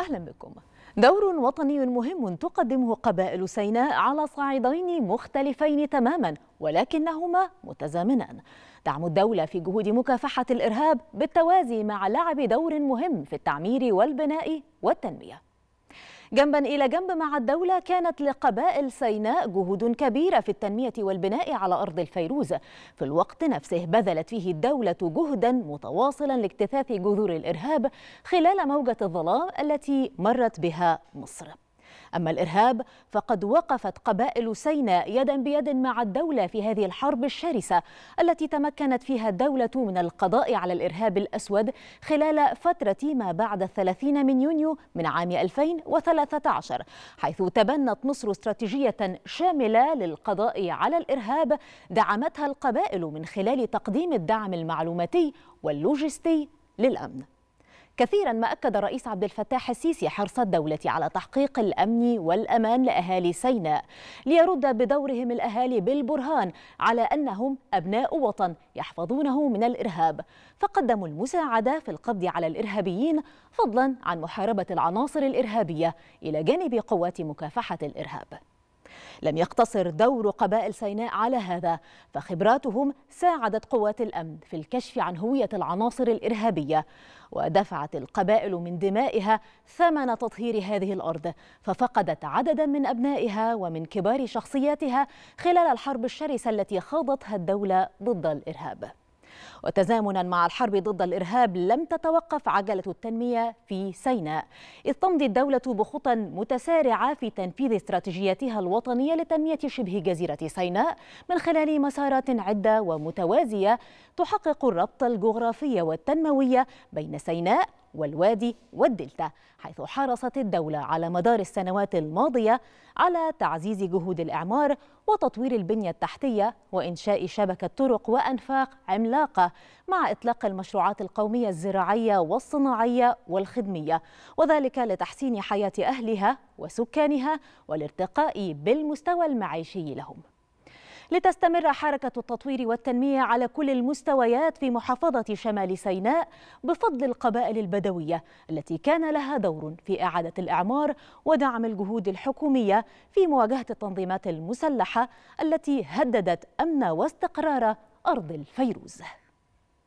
أهلا بكم دور وطني مهم تقدمه قبائل سيناء على صعيدين مختلفين تماما ولكنهما متزامنان دعم الدولة في جهود مكافحة الإرهاب بالتوازي مع لعب دور مهم في التعمير والبناء والتنمية جنبا إلى جنب مع الدولة كانت لقبائل سيناء جهود كبيرة في التنمية والبناء على أرض الفيروز في الوقت نفسه بذلت فيه الدولة جهدا متواصلا لاكتثاث جذور الإرهاب خلال موجة الظلام التي مرت بها مصر أما الإرهاب فقد وقفت قبائل سيناء يدا بيد مع الدولة في هذه الحرب الشرسة التي تمكنت فيها الدولة من القضاء على الإرهاب الأسود خلال فترة ما بعد الثلاثين من يونيو من عام 2013 حيث تبنت مصر استراتيجية شاملة للقضاء على الإرهاب دعمتها القبائل من خلال تقديم الدعم المعلوماتي واللوجستي للأمن كثيرا ما أكد الرئيس عبد الفتاح السيسي حرص الدولة على تحقيق الأمن والأمان لأهالي سيناء ليرد بدورهم الأهالي بالبرهان على أنهم أبناء وطن يحفظونه من الإرهاب فقدموا المساعدة في القبض على الإرهابيين فضلا عن محاربة العناصر الإرهابية إلى جانب قوات مكافحة الإرهاب لم يقتصر دور قبائل سيناء على هذا فخبراتهم ساعدت قوات الأمن في الكشف عن هوية العناصر الإرهابية ودفعت القبائل من دمائها ثمن تطهير هذه الأرض ففقدت عددا من أبنائها ومن كبار شخصياتها خلال الحرب الشرسة التي خاضتها الدولة ضد الإرهاب وتزامنا مع الحرب ضد الإرهاب لم تتوقف عجلة التنمية في سيناء إذ تمضي الدولة بخطى متسارعة في تنفيذ استراتيجيتها الوطنية لتنمية شبه جزيرة سيناء من خلال مسارات عدة ومتوازية تحقق الربط الجغرافي والتنموي بين سيناء والوادي والدلتا حيث حرصت الدولة على مدار السنوات الماضية على تعزيز جهود الإعمار وتطوير البنية التحتية وإنشاء شبكة طرق وأنفاق عملاقة مع إطلاق المشروعات القومية الزراعية والصناعية والخدمية وذلك لتحسين حياة أهلها وسكانها والارتقاء بالمستوى المعيشي لهم لتستمر حركة التطوير والتنمية على كل المستويات في محافظة شمال سيناء بفضل القبائل البدوية التي كان لها دور في إعادة الإعمار ودعم الجهود الحكومية في مواجهة التنظيمات المسلحة التي هددت أمن واستقرار أرض الفيروز